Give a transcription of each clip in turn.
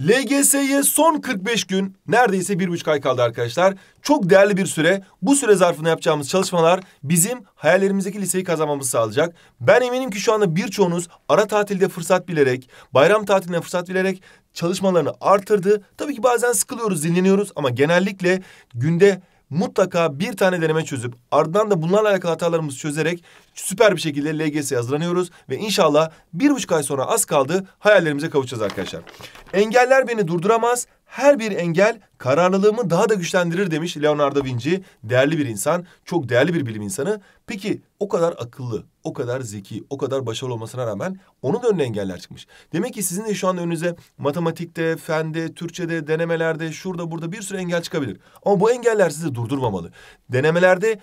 LGS'ye son 45 gün neredeyse bir buçuk ay kaldı arkadaşlar. Çok değerli bir süre. Bu süre zarfında yapacağımız çalışmalar bizim hayallerimizdeki liseyi kazanmamızı sağlayacak. Ben eminim ki şu anda birçoğunuz ara tatilde fırsat bilerek, bayram tatiline fırsat bilerek çalışmalarını artırdı. Tabii ki bazen sıkılıyoruz, dinleniyoruz ama genellikle günde mutlaka bir tane deneme çözüp ardından da bunlarla alakalı hatalarımızı çözerek süper bir şekilde LGS'ye hazırlanıyoruz ve inşallah bir buçuk ay sonra az kaldı hayallerimize kavuşacağız arkadaşlar. Engeller beni durduramaz, her bir engel kararlılığımı daha da güçlendirir demiş Leonardo Vinci. Değerli bir insan, çok değerli bir bilim insanı. Peki o kadar akıllı, o kadar zeki, o kadar başarılı olmasına rağmen onun önüne engeller çıkmış. Demek ki sizin de şu an önünüze matematikte, fende, Türkçede, denemelerde, şurada burada bir sürü engel çıkabilir. Ama bu engeller sizi durdurmamalı. Denemelerde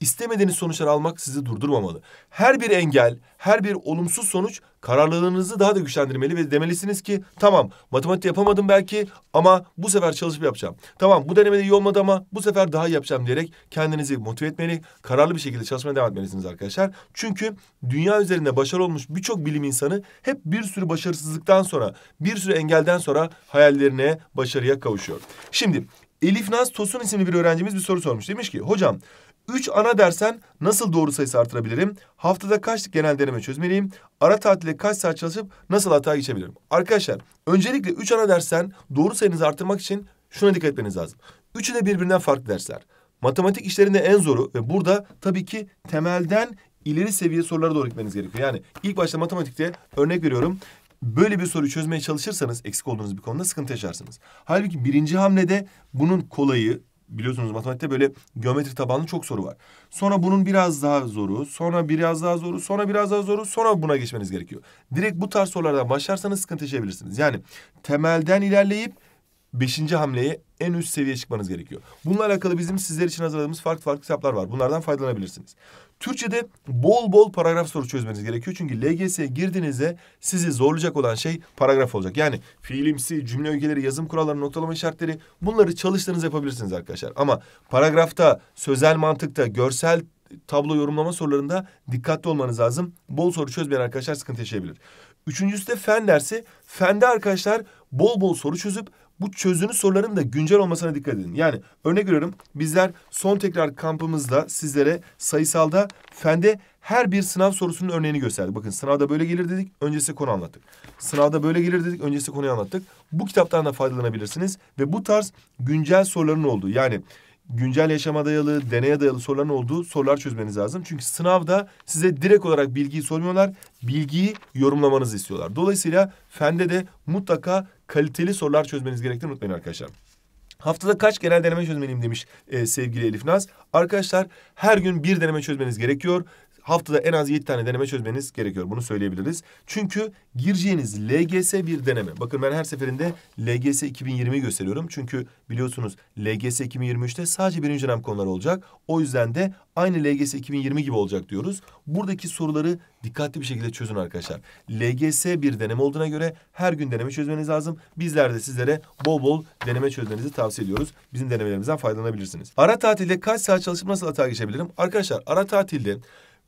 İstemediğiniz sonuçlar almak sizi durdurmamalı. Her bir engel, her bir olumsuz sonuç kararlılığınızı daha da güçlendirmeli ve demelisiniz ki tamam matematik yapamadım belki ama bu sefer çalışıp yapacağım. Tamam bu denemede iyi olmadı ama bu sefer daha iyi yapacağım diyerek kendinizi motive etmeli, kararlı bir şekilde çalışmaya devam etmelisiniz arkadaşlar. Çünkü dünya üzerinde başarılı olmuş birçok bilim insanı hep bir sürü başarısızlıktan sonra, bir sürü engelden sonra hayallerine, başarıya kavuşuyor. Şimdi Elif Naz Tosun isimli bir öğrencimiz bir soru sormuş. Demiş ki hocam 3 ana dersen nasıl doğru sayısı artırabilirim? Haftada kaç genel deneme çözmeliyim? Ara tatile kaç saat çalışıp nasıl hata geçebilirim? Arkadaşlar öncelikle 3 ana dersen doğru sayınızı artırmak için şuna dikkat etmeniz lazım. Üçü de birbirinden farklı dersler. Matematik işlerinde en zoru ve burada tabii ki temelden ileri seviye sorulara doğru gitmeniz gerekiyor. Yani ilk başta matematikte örnek veriyorum. Böyle bir soru çözmeye çalışırsanız eksik olduğunuz bir konuda sıkıntı yaşarsınız. Halbuki birinci hamlede bunun kolayı biliyorsunuz matematikte böyle geometri tabanlı çok soru var. Sonra bunun biraz daha zoru, sonra biraz daha zoru, sonra biraz daha zoru, sonra buna geçmeniz gerekiyor. Direkt bu tarz sorulardan başlarsanız sıkıntı yaşayabilirsiniz. Yani temelden ilerleyip beşinci hamleye en üst seviyeye çıkmanız gerekiyor. Bununla alakalı bizim sizler için hazırladığımız farklı farklı kitaplar var. Bunlardan faydalanabilirsiniz. Türkçe'de bol bol paragraf soru çözmeniz gerekiyor. Çünkü LGS'ye girdiğinizde sizi zorlayacak olan şey paragraf olacak. Yani fiilimsi, cümle ögeleri, yazım kuralları, noktalama işaretleri bunları çalıştığınız yapabilirsiniz arkadaşlar. Ama paragrafta, sözel mantıkta, görsel tablo yorumlama sorularında dikkatli olmanız lazım. Bol soru çözmeyen arkadaşlar sıkıntı yaşayabilir. Üçüncüsü de fen dersi. Fende arkadaşlar bol bol soru çözüp bu çözünü soruların da güncel olmasına dikkat edin. Yani örnek veriyorum bizler son tekrar kampımızda sizlere sayısalda fende her bir sınav sorusunun örneğini gösterdik. Bakın sınavda böyle gelir dedik, öncesi konu anlattık. Sınavda böyle gelir dedik, öncesi konuyu anlattık. Bu kitaptan da faydalanabilirsiniz ve bu tarz güncel soruların olduğu yani güncel yaşama dayalı, deneye dayalı soruların olduğu sorular çözmeniz lazım. Çünkü sınavda size direkt olarak bilgiyi sormuyorlar, bilgiyi yorumlamanızı istiyorlar. Dolayısıyla fende de mutlaka kaliteli sorular çözmeniz gerektiğini unutmayın arkadaşlar. Haftada kaç genel deneme çözmeliyim demiş e, sevgili Elif Naz. Arkadaşlar her gün bir deneme çözmeniz gerekiyor haftada en az yedi tane deneme çözmeniz gerekiyor. Bunu söyleyebiliriz. Çünkü gireceğiniz LGS bir deneme. Bakın ben her seferinde LGS 2020'yi gösteriyorum. Çünkü biliyorsunuz LGS 2023'te sadece birinci dönem konular olacak. O yüzden de aynı LGS 2020 gibi olacak diyoruz. Buradaki soruları dikkatli bir şekilde çözün arkadaşlar. LGS bir deneme olduğuna göre her gün deneme çözmeniz lazım. Bizler de sizlere bol bol deneme çözmenizi tavsiye ediyoruz. Bizim denemelerimizden faydalanabilirsiniz. Ara tatilde kaç saat çalışıp nasıl hata geçebilirim? Arkadaşlar ara tatilde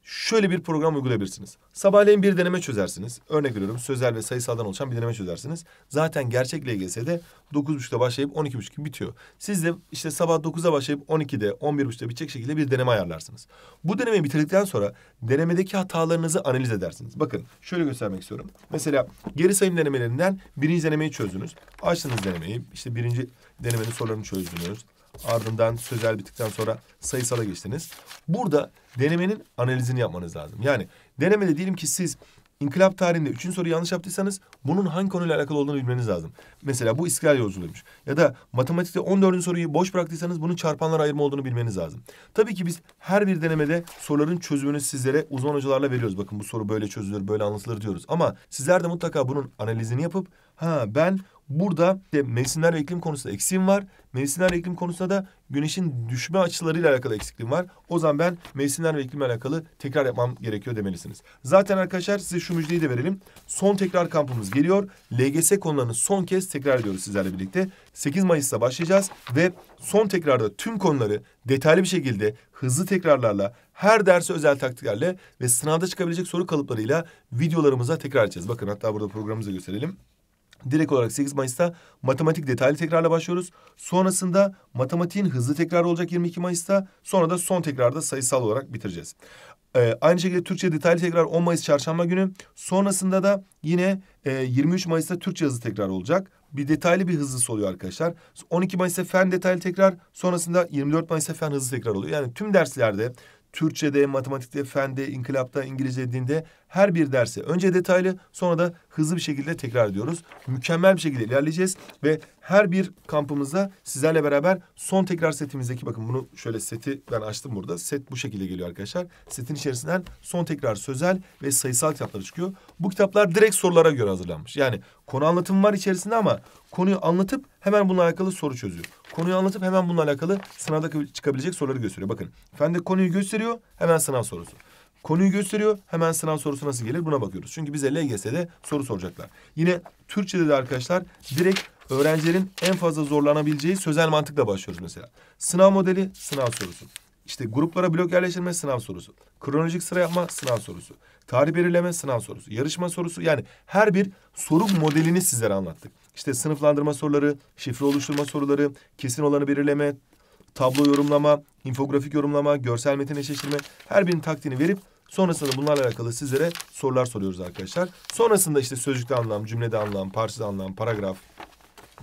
şöyle bir program uygulayabilirsiniz. Sabahleyin bir deneme çözersiniz. Örnek veriyorum sözel ve sayısaldan oluşan bir deneme çözersiniz. Zaten gerçek LGS'de 9.30'da başlayıp 12.30 gibi bitiyor. Siz de işte sabah 9'a başlayıp 12'de 11.30'da bitecek şekilde bir deneme ayarlarsınız. Bu denemeyi bitirdikten sonra denemedeki hatalarınızı analiz edersiniz. Bakın şöyle göstermek istiyorum. Mesela geri sayım denemelerinden birinci denemeyi çözdünüz. Açtınız denemeyi işte birinci denemenin sorularını çözdünüz. Ardından sözel bittikten sonra sayısala geçtiniz. Burada denemenin analizini yapmanız lazım. Yani denemede diyelim ki siz İnkılap tarihinde üçüncü soruyu yanlış yaptıysanız bunun hangi konuyla alakalı olduğunu bilmeniz lazım. Mesela bu istiklal yolculuğuymuş. Ya da matematikte 14. soruyu boş bıraktıysanız bunun çarpanlara ayırma olduğunu bilmeniz lazım. Tabii ki biz her bir denemede soruların çözümünü sizlere uzman hocalarla veriyoruz. Bakın bu soru böyle çözülür, böyle anlatılır diyoruz. Ama sizler de mutlaka bunun analizini yapıp Ha ben burada işte mevsimler ve iklim konusunda eksiğim var. Mevsimler ve iklim konusunda da güneşin düşme açılarıyla alakalı eksikliğim var. O zaman ben mevsimler ve iklimle alakalı tekrar yapmam gerekiyor demelisiniz. Zaten arkadaşlar size şu müjdeyi de verelim. Son tekrar kampımız geliyor. LGS konularını son kez tekrar ediyoruz sizlerle birlikte. 8 Mayıs'ta başlayacağız ve son tekrarda tüm konuları detaylı bir şekilde hızlı tekrarlarla her derse özel taktiklerle ve sınavda çıkabilecek soru kalıplarıyla videolarımıza tekrar edeceğiz. Bakın hatta burada programımızı gösterelim. Direkt olarak 8 Mayıs'ta matematik detaylı tekrarla başlıyoruz. Sonrasında matematiğin hızlı tekrar olacak 22 Mayıs'ta. Sonra da son tekrarda sayısal olarak bitireceğiz. Ee, aynı şekilde Türkçe detaylı tekrar 10 Mayıs çarşamba günü. Sonrasında da yine e, 23 Mayıs'ta Türkçe hızlı tekrar olacak. Bir detaylı bir hızlısı oluyor arkadaşlar. 12 Mayıs'ta fen detaylı tekrar. Sonrasında 24 Mayıs'ta fen hızlı tekrar oluyor. Yani tüm derslerde Türkçe'de, matematikte, fende, inkılapta, İngilizce dinde her bir derse önce detaylı sonra da hızlı bir şekilde tekrar ediyoruz. Mükemmel bir şekilde ilerleyeceğiz ve her bir kampımızda sizlerle beraber son tekrar setimizdeki bakın bunu şöyle seti ben açtım burada. Set bu şekilde geliyor arkadaşlar. Setin içerisinden son tekrar sözel ve sayısal kitapları çıkıyor. Bu kitaplar direkt sorulara göre hazırlanmış. Yani konu anlatımı var içerisinde ama konuyu anlatıp hemen bununla alakalı soru çözüyor. Konuyu anlatıp hemen bununla alakalı sınavda çıkabilecek soruları gösteriyor. Bakın fen konuyu gösteriyor hemen sınav sorusu. Konuyu gösteriyor hemen sınav sorusu nasıl gelir buna bakıyoruz. Çünkü bize LGS'de soru soracaklar. Yine Türkçe'de de arkadaşlar direkt öğrencilerin en fazla zorlanabileceği sözel mantıkla başlıyoruz mesela. Sınav modeli sınav sorusu. İşte gruplara blok yerleştirme sınav sorusu. Kronolojik sıra yapma sınav sorusu. Tarih belirleme sınav sorusu. Yarışma sorusu yani her bir soru modelini sizlere anlattık. İşte sınıflandırma soruları, şifre oluşturma soruları, kesin olanı belirleme, tablo yorumlama, infografik yorumlama, görsel metin eşleştirme her birinin taktiğini verip sonrasında bunlarla alakalı sizlere sorular soruyoruz arkadaşlar. Sonrasında işte sözcükte anlam, cümlede anlam, parçada anlam, paragraf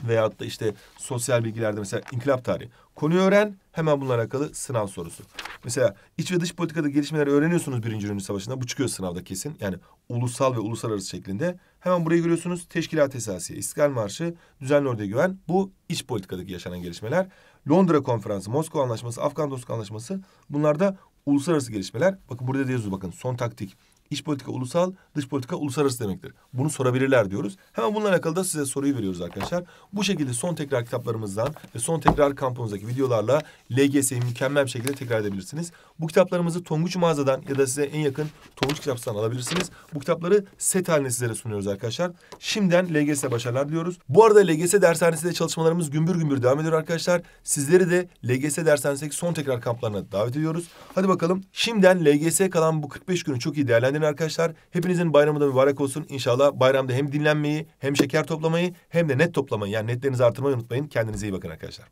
veyahut da işte sosyal bilgilerde mesela inkılap tarihi. Konuyu öğren, hemen bununla alakalı sınav sorusu. Mesela iç ve dış politikada gelişmeleri öğreniyorsunuz Birinci Dünya Savaşı'nda. Bu çıkıyor sınavda kesin. Yani ulusal ve uluslararası şeklinde. Hemen burayı görüyorsunuz. Teşkilat Esasiye, İstiklal Marşı, Düzenli Orduya Güven. Bu iç politikadaki yaşanan gelişmeler. Londra Konferansı, Moskova Anlaşması, Afgan Dostluk Anlaşması. Bunlar da uluslararası gelişmeler. Bakın burada da yazıyor bakın. Son taktik İç politika ulusal, dış politika uluslararası demektir. Bunu sorabilirler diyoruz. Hemen bununla alakalı da size soruyu veriyoruz arkadaşlar. Bu şekilde son tekrar kitaplarımızdan ve son tekrar kampımızdaki videolarla LGS'yi mükemmel bir şekilde tekrar edebilirsiniz. Bu kitaplarımızı Tonguç mağazadan ya da size en yakın Tonguç kitapçıdan alabilirsiniz. Bu kitapları set haline sizlere sunuyoruz arkadaşlar. Şimdiden LGS'e başarılar diliyoruz. Bu arada LGS dershanesinde çalışmalarımız gümbür gümbür devam ediyor arkadaşlar. Sizleri de LGS dershanesindeki son tekrar kamplarına davet ediyoruz. Hadi bakalım şimdiden LGS'ye kalan bu 45 günü çok iyi değerlendirin dinleyin arkadaşlar. Hepinizin bayramı da mübarek olsun. İnşallah bayramda hem dinlenmeyi hem şeker toplamayı hem de net toplamayı yani netlerinizi artırmayı unutmayın. Kendinize iyi bakın arkadaşlar.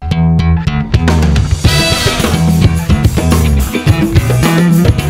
Müzik